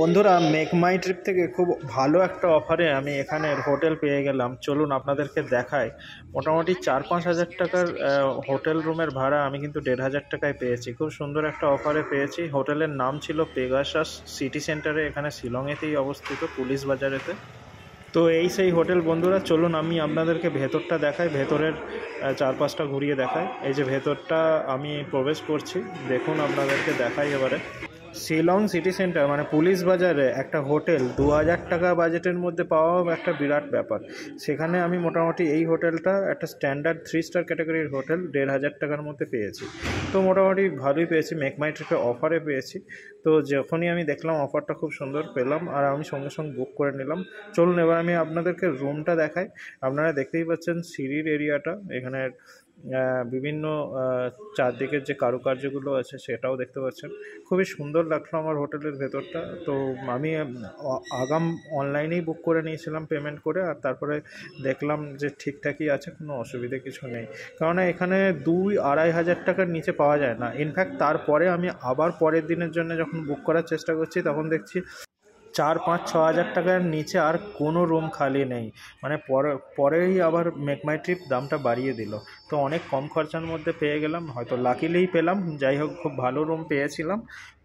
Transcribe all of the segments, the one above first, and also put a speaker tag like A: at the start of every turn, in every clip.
A: বন্ধুরা মেক মাই ট্রিপ থেকে খুব ভালো একটা অফারে আমি এখানে হোটেল পেয়ে গেলাম চলুন আপনাদেরকে দেখাই মোটামুটি চার পাঁচ হাজার টাকার হোটেল রুমের ভাড়া আমি কিন্তু দেড় হাজার টাকায় পেয়েছি খুব সুন্দর একটা অফারে পেয়েছি হোটেলের নাম ছিল পেগাসাস সিটি সেন্টারে এখানে শিলংয়েতেই অবস্থিত পুলিশ বাজারেতে তো এই সেই হোটেল বন্ধুরা চলুন আমি আপনাদেরকে ভেতরটা দেখাই ভেতরের চারপাশটা ঘুরিয়ে দেখাই এই যে ভেতরটা আমি প্রবেশ করছি দেখুন আপনাদেরকে দেখাই এবারে শিলং সিটি সেন্টার মানে পুলিশ বাজারে একটা হোটেল দু হাজার টাকা বাজেটের মধ্যে পাওয়াও একটা বিরাট ব্যাপার সেখানে আমি মোটামুটি এই হোটেলটা একটা স্ট্যান্ডার্ড থ্রি স্টার ক্যাটাগরির হোটেল দেড় হাজার টাকার মধ্যে পেয়েছি তো মোটামুটি ভালোই পেয়েছি মেক মাই ট্রিপে অফারে পেয়েছি তো যখনই আমি দেখলাম অফারটা খুব সুন্দর পেলাম আর আমি সঙ্গে সঙ্গে বুক করে নিলাম চলুন এবার আমি আপনাদেরকে রুমটা দেখাই আপনারা দেখতেই পাচ্ছেন সিঁড়ির এরিয়াটা এখানে বিভিন্ন চারদিকের যে কারুকার্যগুলো আছে সেটাও দেখতে পাচ্ছেন খুবই সুন্দর লাগলো আমার হোটেলের ভেতরটা তো আমি আগাম অনলাইনেই বুক করে নিয়েছিলাম পেমেন্ট করে আর তারপরে দেখলাম যে ঠিকঠাকই আছে কোনো অসুবিধে কিছু নেই কারণ এখানে দুই আড়াই হাজার টাকার নিচে পাওয়া যায় না ইনফ্যাক্ট তারপরে আমি আবার পরের দিনের জন্য যখন বুক করার চেষ্টা করছি তখন দেখছি চার পাঁচ ছ হাজার টাকার নিচে আর কোনো রুম খালি নেই মানে পরে পরেই আবার মেকমাই ট্রিপ দামটা বাড়িয়ে দিল তো অনেক কম খরচার মধ্যে পেয়ে গেলাম হয়তো লাকিলেই পেলাম যাই হোক খুব ভালো রুম পেয়েছিলাম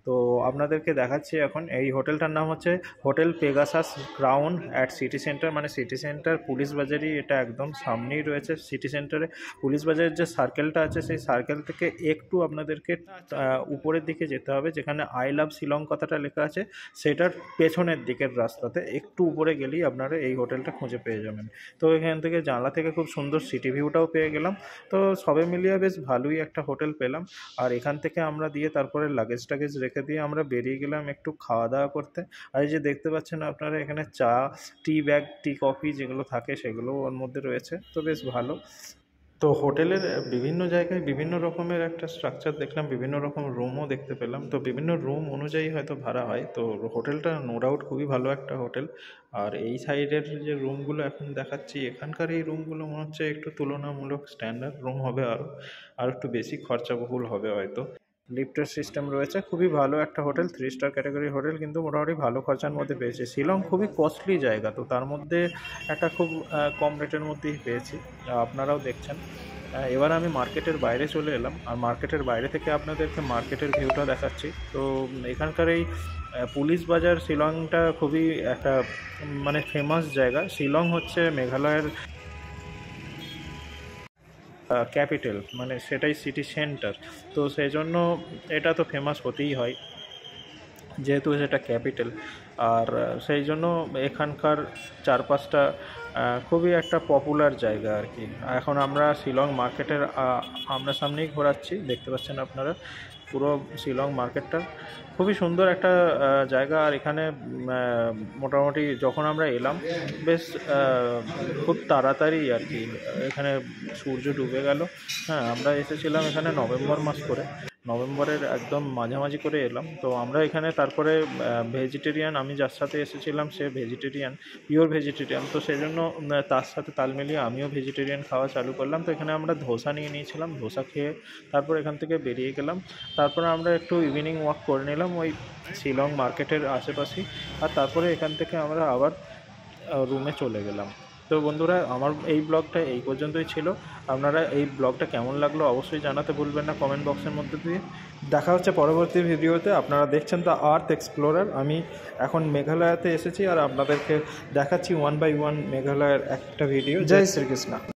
A: তো আপনাদেরকে দেখাচ্ছি এখন এই হোটেলটার নাম হচ্ছে hotel Pegasus Crown at city centre মানে সিটি সেন্টার পুলিশ বাজারই এটা একদম সামনেই রয়েছে সিটি সেন্টারে পুলিশ বাজারের যে সার্কেলটা আছে সেই সার্কেল থেকে একটু আপনাদেরকে উপরের দিকে যেতে হবে যেখানে আই লাভ শিলং কথাটা লেখা আছে সেটার পেছনের দিকের রাস্তাতে একটু উপরে গেলেই আপনারা এই হোটেলটা খুঁজে পেয়ে যাবেন তো এখান থেকে জানলা থেকে খুব সুন্দর সিটি ভিউটাও পেয়ে গেলাম তো সবে মিলিয়ে বেশ ভালোই একটা হোটেল পেলাম আর এখান থেকে আমরা দিয়ে তারপরে লাগেজ টাগেজ রেখে রেখে দিয়ে আমরা বেরিয়ে গেলাম একটু খাওয়া দাওয়া করতে আর এই যে দেখতে পাচ্ছেন আপনারা এখানে চা টি ব্যাগ টি কফি যেগুলো থাকে সেগুলো ওর মধ্যে রয়েছে তো বেশ ভালো তো হোটেলের বিভিন্ন জায়গায় বিভিন্ন রকমের একটা স্ট্রাকচার দেখলাম বিভিন্ন রকম রুমও দেখতে পেলাম তো বিভিন্ন রুম অনুযায়ী হয়তো ভাড়া হয় তো হোটেলটা নো ডাউট খুবই ভালো একটা হোটেল আর এই সাইডের যে রুমগুলো এখন দেখাচ্ছি এখানকার এই রুমগুলো মনে হচ্ছে একটু তুলনামূলক স্ট্যান্ডার্ড রুম হবে আরও আর একটু বেশি খরচাবহুল হবে হয়তো লিফটের সিস্টেম রয়েছে খুবই ভালো একটা hotel three star category hotel কিন্তু মোটামুটি ভালো খরচার মধ্যে পেয়েছি শিলং খুবই কস্টলি জায়গা তো তার মধ্যে একটা খুব কম রেটের মধ্যেই পেয়েছি আপনারাও দেখছেন এবার আমি মার্কেটের বাইরে চলে এলাম আর মার্কেটের বাইরে থেকে আপনাদেরকে মার্কেটের ভিউটা দেখাচ্ছি তো এখানকার এই পুলিশ বাজার শিলংটা খুবই একটা মানে ফেমাস জায়গা শিলং হচ্ছে মেঘালয়ের ক্যাপিটাল মানে সেটাই সিটি সেন্টার তো সেই জন্য এটা তো ফেমাস হতেই হয় যেহেতু সেটা ক্যাপিটাল আর সেই জন্য এখানকার চারপাশটা খুবই একটা পপুলার জায়গা আর কি এখন আমরা শিলং মার্কেটের আমরা সামনেই ঘোরাচ্ছি দেখতে পাচ্ছেন আপনারা পুরো শিলং মার্কেটটা খুবই সুন্দর একটা জায়গা আর এখানে মোটামুটি যখন আমরা এলাম বেশ খুব তাড়াতাড়ি আর কি এখানে সূর্য ডুবে গেল হ্যাঁ আমরা এসেছিলাম এখানে নভেম্বর মাস করে নভেম্বরের একদম মাঝামাঝি করে এলাম তো আমরা এখানে তারপরে ভেজিটেরিয়ান আমি যার সাথে এসেছিলাম সে ভেজিটেরিয়ান পিওর ভেজিটেরিয়ান তো সেই জন্য তার সাথে তাল মিলিয়ে আমিও ভেজিটেরিয়ান খাওয়া চালু করলাম তো এখানে আমরা ধোসা নিয়ে নিয়েছিলাম ধোসা খেয়ে তারপর এখান থেকে বেরিয়ে গেলাম তারপরে আমরা একটু ইভিনিং ওয়াক করে নিলাম ওই শিলং মার্কেটের আশেপাশে আর তারপরে এখান থেকে আমরা আবার রুমে চলে গেলাম তো বন্ধুরা আমার এই ব্লগটা এই পর্যন্তই ছিল আপনারা এই ব্লগটা কেমন লাগলো অবশ্যই জানাতে ভুলবেন না কমেন্ট বক্সের মধ্যে দিয়ে দেখা হচ্ছে পরবর্তী ভিডিওতে আপনারা দেখছেন দ্য আর্থ এক্সপ্লোরার আমি এখন মেঘালয়াতে এসেছি আর আপনাদেরকে দেখাচ্ছি ওয়ান বাই ওয়ান মেঘালয়ের একটা ভিডিও জয় শ্রীকৃষ্ণ